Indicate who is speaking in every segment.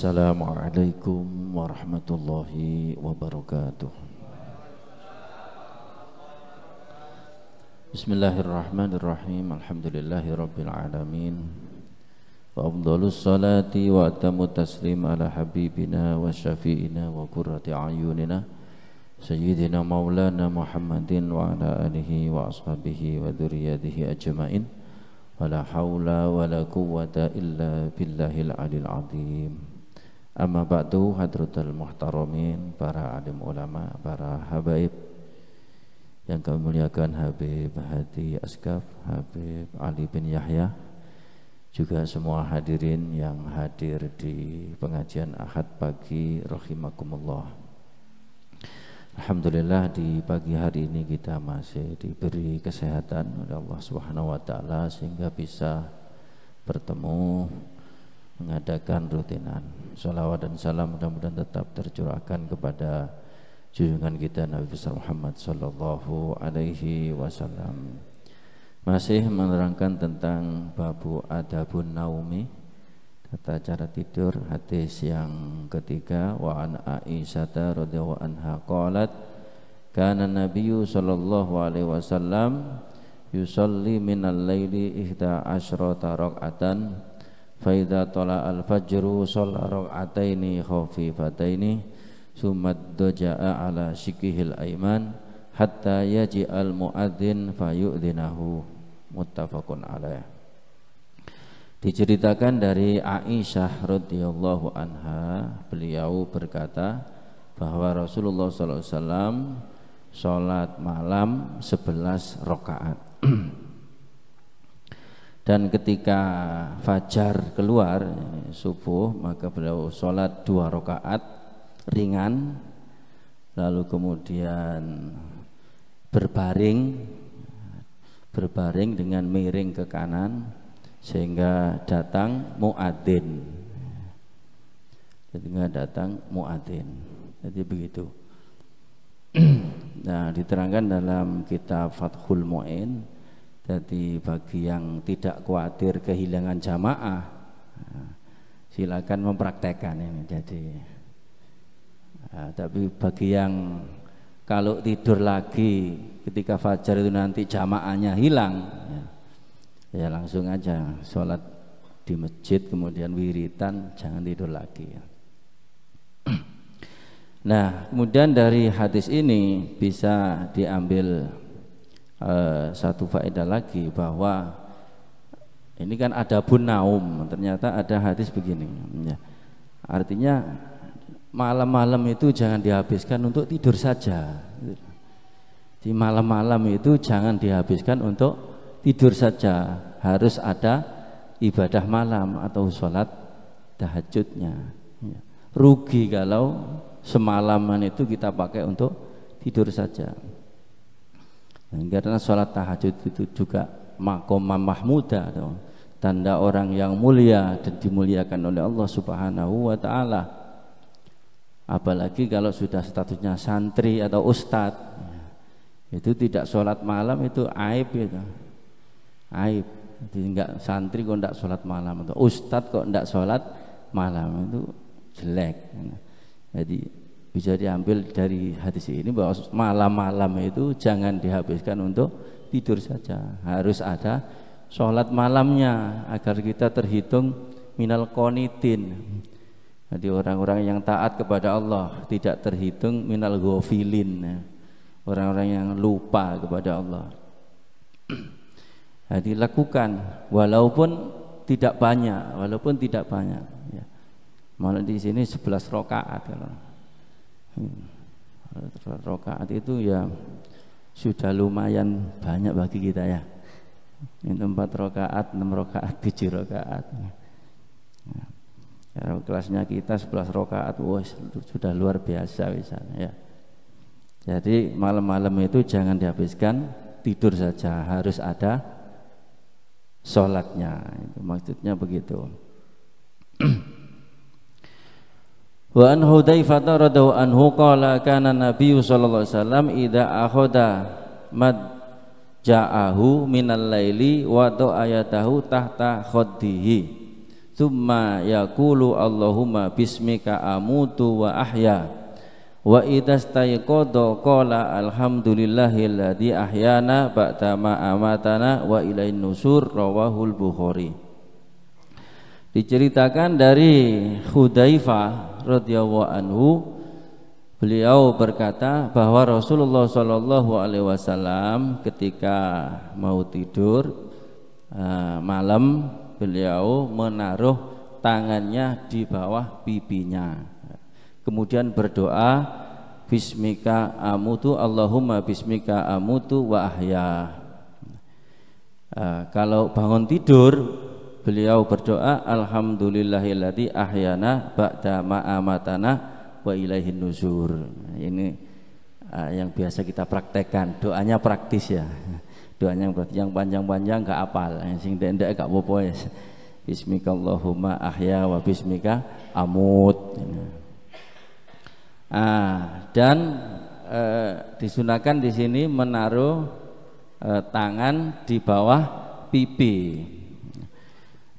Speaker 1: Assalamualaikum warahmatullahi wabarakatuh Bismillahirrahmanirrahim Alhamdulillahi rabbil alamin Wa abdalus salati wa atamu taslim ala habibina wa syafi'ina wa kurrati ayunina Sayyidina maulana Muhammadin wa ala alihi wa ashabihi wa duriyadihi ajma'in Wala hawla wala quwwata illa billahil alil azim Amma ba'du hadratul muhtaramin para alim ulama, para habaib yang kami muliakan Habib Hadi Askaf, Habib Ali bin Yahya juga semua hadirin yang hadir di pengajian Ahad pagi rahimakumullah. Alhamdulillah di pagi hari ini kita masih diberi kesehatan oleh Allah Subhanahu wa taala sehingga bisa bertemu mengadakan rutinan. Salawat dan salam mudah-mudahan tetap tercurahkan kepada junjungan kita Nabi besar Muhammad sallallahu alaihi wasallam. Masih menerangkan tentang babu adabun naumi tata cara tidur hadis yang ketiga wa an Aisyah radhiyallahu anha qalat kana nabiyyu sallallahu alaihi wasallam yusalli minal laili ihda asyrata raka'atan Faida tola al fajru sol rokataini khafifataini sumad doja'a ala shikihil aiman hatta yaji al muadzin fayu'dinahu muttafaqun alaih Diceritakan dari Aisyah radhiyallahu anha, beliau berkata bahwa Rasulullah SAW sholat malam sebelas rokaat. dan ketika fajar keluar subuh maka beliau sholat dua rakaat ringan lalu kemudian berbaring berbaring dengan miring ke kanan sehingga datang muadzin sehingga datang muadzin jadi begitu nah diterangkan dalam kitab Fathul Mu'in jadi bagi yang tidak khawatir kehilangan jamaah silakan mempraktekkan ini jadi ya, tapi bagi yang kalau tidur lagi ketika fajar itu nanti jamaahnya hilang ya, ya langsung aja sholat di masjid kemudian wiritan jangan tidur lagi ya. nah kemudian dari hadis ini bisa diambil Eh, satu faedah lagi bahwa ini kan ada pun naum, ternyata ada hadis begini. Ya. Artinya malam-malam itu jangan dihabiskan untuk tidur saja. Di malam-malam itu jangan dihabiskan untuk tidur saja, harus ada ibadah malam atau sholat tahajudnya. Ya. Rugi kalau semalaman itu kita pakai untuk tidur saja. Karena sholat tahajud itu juga makomah mahmuda, tanda orang yang mulia dan dimuliakan oleh Allah Subhanahu wa taala. Apalagi kalau sudah statusnya santri atau ustad, ya, itu tidak sholat malam itu aib gitu. Aib. Jadi enggak santri kok enggak sholat malam atau ustad kok enggak sholat malam itu jelek. Ya. Jadi bisa diambil dari hadis ini bahwa malam-malam itu jangan dihabiskan untuk tidur saja harus ada sholat malamnya agar kita terhitung minal konitin jadi orang-orang yang taat kepada Allah tidak terhitung minal gofilin orang-orang yang lupa kepada Allah jadi lakukan walaupun tidak banyak walaupun tidak banyak ya. malah di sini sebelas rokaat kalau Hmm. rokaat itu ya sudah lumayan banyak bagi kita ya Ini empat rokaat, enam rokaat, tujuh rokaat ya. kelasnya kita sebelas rokaat, wah sudah luar biasa misalnya ya. Jadi malam-malam itu jangan dihabiskan tidur saja, harus ada sholatnya. Itu maksudnya begitu. Wa an Hudzaifah radhiyallahu anhu qala kana Nabi sallallahu alaihi wasallam idza akhadha mad ja'ahu minal laili wa ayatahu tahta khaddihi thumma yaqulu Allahumma bismika amutu wa ahya wa idastayqadha qala alhamdulillahilladzi ahyana ba'da ma amatana wa ilain nusur rawahul bukhari Diceritakan dari Hudzaifah radhiyallahu anhu beliau berkata bahwa Rasulullah Shallallahu alaihi wasallam ketika mau tidur eh, malam beliau menaruh tangannya di bawah pipinya. Kemudian berdoa bismika amutu Allahumma bismika amutu wa ahya. Eh, kalau bangun tidur beliau berdoa alhamdulillahilladzi ahyana ba'da ma'amatana wa ilaihin nuzur ini uh, yang biasa kita praktekkan doanya praktis ya doanya berarti yang panjang-panjang gak apal yang sing ndek gak apa-apa ya bismika Allahumma ahya wa bismika amut ah dan uh, disunahkan di sini menaruh uh, tangan di bawah pipi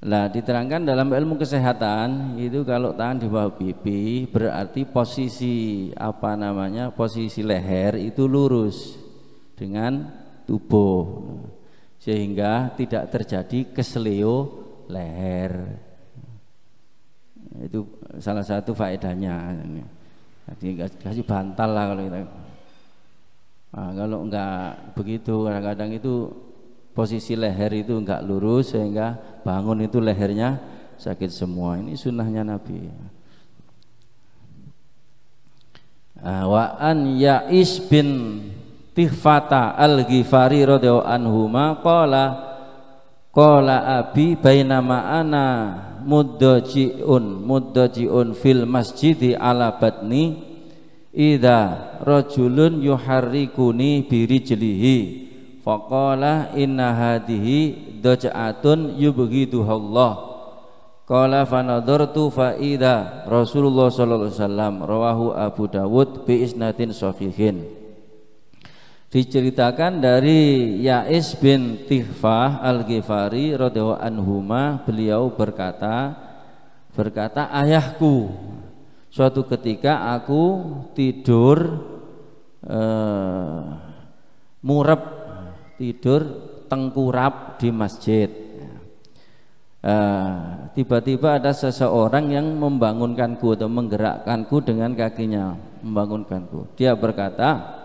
Speaker 1: lah diterangkan dalam ilmu kesehatan itu kalau tangan di bawah pipi berarti posisi apa namanya posisi leher itu lurus dengan tubuh sehingga tidak terjadi kesleo leher itu salah satu faedahnya jadi kasih bantal lah kalau kita nah, kalau enggak begitu kadang-kadang itu posisi leher itu enggak lurus sehingga bangun itu lehernya sakit semua ini sunnahnya Nabi wa an Ya'is bin Tihfata al-Ghifari radhiyallahu anhuma qala qala abi bainama ana muddaji'un muddaji'un fil masjidi ala batni idza rajulun yuharrikuni birijlihi Faqala inna hadhihi doja'atun yubghiduha Allah. Qala fanadartu fa idza Rasulullah sallallahu alaihi wasallam rawahu Abu Dawud bi isnadin sahihin. Diceritakan dari Ya'is bin Tihfah Al-Ghifari radhiyallahu anhuma beliau berkata berkata ayahku suatu ketika aku tidur eh, murab tidur tengkurap di masjid eh, tiba-tiba uh, ada seseorang yang membangunkanku atau menggerakkanku dengan kakinya membangunkanku dia berkata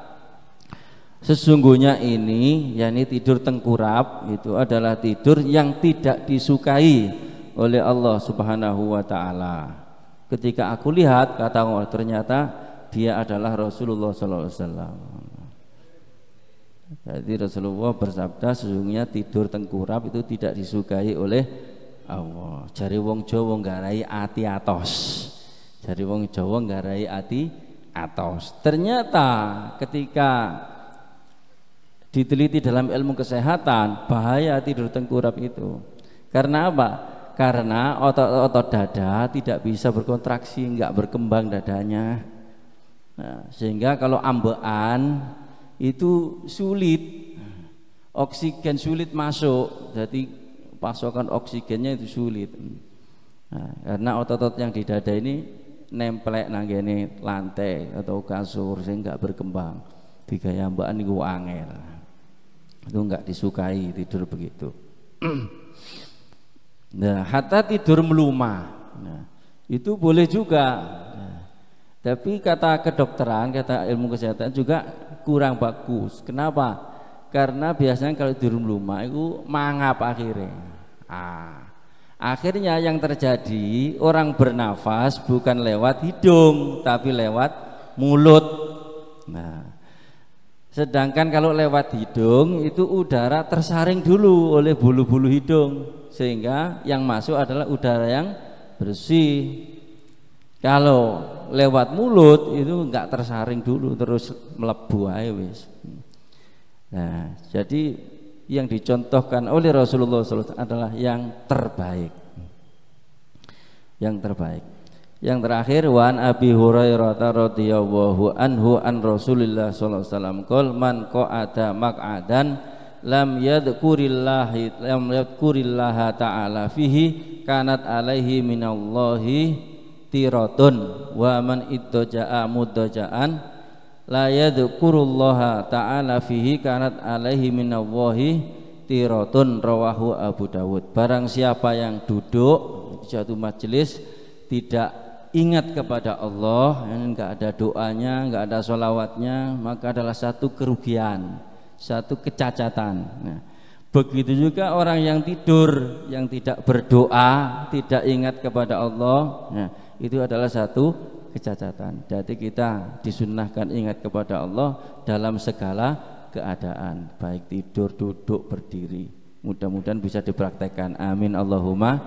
Speaker 1: sesungguhnya ini yakni tidur tengkurap itu adalah tidur yang tidak disukai oleh Allah Subhanahu wa taala ketika aku lihat kata Allah ternyata dia adalah Rasulullah sallallahu alaihi wasallam jadi Rasulullah bersabda sesungguhnya tidur tengkurap itu tidak disukai oleh Allah. Jari wong Jawa nggarai ati atos. Jari wong Jawa nggarai ati atos. Ternyata ketika diteliti dalam ilmu kesehatan bahaya tidur tengkurap itu. Karena apa? Karena otot-otot dada tidak bisa berkontraksi, nggak berkembang dadanya. Nah, sehingga kalau ambean itu sulit oksigen sulit masuk jadi pasokan oksigennya itu sulit nah, karena otot-otot yang di dada ini nemplek nanggini lantai atau kasur sehingga nggak berkembang tiga yambaan itu angel itu nggak disukai tidur begitu nah hatta tidur melumah nah, itu boleh juga tapi kata kedokteran, kata ilmu kesehatan juga kurang bagus. Kenapa? Karena biasanya kalau di rumah itu mangap akhirnya. Ah. Akhirnya yang terjadi orang bernafas bukan lewat hidung tapi lewat mulut. Nah, sedangkan kalau lewat hidung itu udara tersaring dulu oleh bulu-bulu hidung sehingga yang masuk adalah udara yang bersih kalau lewat mulut itu nggak tersaring dulu terus melebu aja wis. Nah, jadi yang dicontohkan oleh Rasulullah SAW adalah yang terbaik. Yang terbaik. Yang terakhir wan Abi Hurairah radhiyallahu anhu an Rasulillah sallallahu alaihi wasallam qol man qa'ada maq'adan lam yadhkurillah lam yadhkurillah ta'ala fihi kanat alaihi minallahi tiratun wa man iddoja'a muddoja'an la yadhkurullaha ta'ala fihi kanat alaihi minallahi tiratun rawahu Abu Dawud barang siapa yang duduk di suatu majelis tidak ingat kepada Allah enggak ada doanya enggak ada solawatnya maka adalah satu kerugian satu kecacatan nah, Begitu juga orang yang tidur, yang tidak berdoa, tidak ingat kepada Allah. Nah, itu adalah satu kecacatan. Jadi kita disunnahkan ingat kepada Allah dalam segala keadaan, baik tidur, duduk, berdiri. Mudah-mudahan bisa dipraktekkan. Amin Allahumma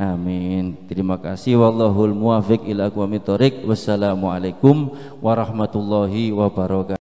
Speaker 1: amin. Terima kasih wallahul muwafiq ila aqwamit thoriq. Wassalamualaikum warahmatullahi wabarakatuh.